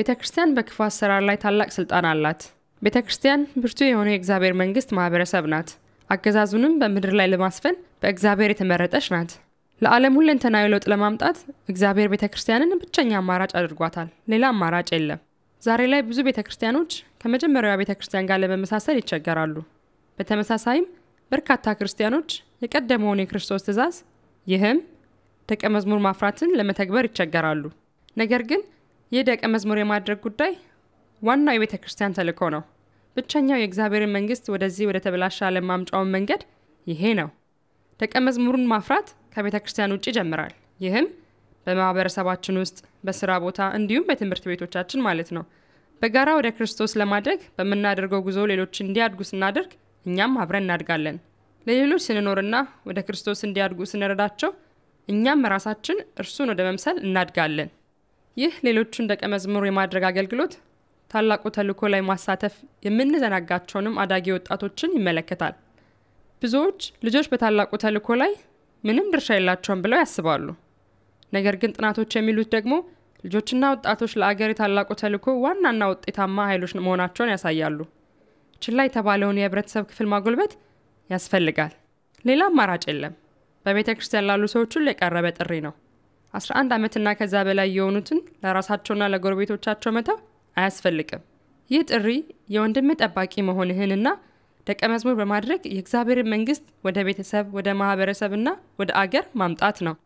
ቤተ ክርስቲያን በክፉ አሰራር ላይ ታላቅ ስልጣን አላት። ቤተ ክርስቲያን ብርቱ የሆነ የእግዚአብሔር መንግስት ማህበረሰብ ናት። አገዛዙንም በምድር ላይ ለማስፈን በእግዚአብሔር የተመረጠች ናት። ለዓለም ሁለንተናዊ ለውጥ ለማምጣት እግዚአብሔር ቤተ ክርስቲያንን ብቸኛ አማራጭ አድርጓታል። ሌላ አማራጭ የለም። ዛሬ ላይ ብዙ ቤተ ክርስቲያኖች ከመጀመሪያዋ ቤተ ክርስቲያን ጋር ለመመሳሰል ይቸገራሉ። በተመሳሳይም በርካታ ክርስቲያኖች የቀደመውን የክርስቶስ ትእዛዝ ይህም ደቀ መዝሙር ማፍራትን ለመተግበር ይቸገራሉ። ነገር ግን ይህ ደቀ መዝሙር የማድረግ ጉዳይ ዋናው የቤተ ክርስቲያን ተልእኮ ነው። ብቸኛው የእግዚአብሔርን መንግስት ወደዚህ ወደ ተበላሸ ዓለም ማምጫውን መንገድ ይሄ ነው። ደቀ መዝሙሩን ማፍራት ከቤተ ክርስቲያን ውጭ ይጀምራል። ይህም በማህበረሰባችን ውስጥ፣ በስራ ቦታ እንዲሁም በትምህርት ቤቶቻችን ማለት ነው። በጋራ ወደ ክርስቶስ ለማድረግ በምናደርገው ጉዞ ሌሎች እንዲያድጉ ስናደርግ እኛም አብረን እናድጋለን። ለሌሎች ስንኖርና ወደ ክርስቶስ እንዲያድጉ ስንረዳቸው እኛም ራሳችን እርሱን ወደ መምሰል እናድጋለን። ይህ ሌሎቹን ደቀ መዝሙር የማድረግ አገልግሎት ታላቁ ተልእኮ ላይ ማሳተፍ የምንዘናጋቸውንም አዳጊ ወጣቶችን ይመለከታል። ብዙዎች ልጆች በታላቁ ተልእኮ ላይ ምንም ድርሻ የላቸውም ብለው ያስባሉ። ነገር ግን ጥናቶች የሚሉት ደግሞ ልጆችና ወጣቶች ለአገር የታላቁ ተልእኮ ዋናና ውጤታማ ኃይሎች መሆናቸውን ያሳያሉ። ችላ የተባለውን የህብረተሰብ ክፍል ማጎልበት ያስፈልጋል። ሌላ አማራጭ የለም። በቤተ ክርስቲያን ላሉ ሰዎች ሁሉ የቀረበ ጥሪ ነው። 11 ዓመትና ከዛ በላይ የሆኑትን ለራሳቸውና ለጎረቤቶቻቸው መተው አያስፈልግም። ይህ ጥሪ የወንድም ጠባቂ መሆንህንና ደቀ መዝሙር በማድረግ የእግዚአብሔርን መንግስት ወደ ቤተሰብ፣ ወደ ማህበረሰብና ወደ አገር ማምጣት ነው።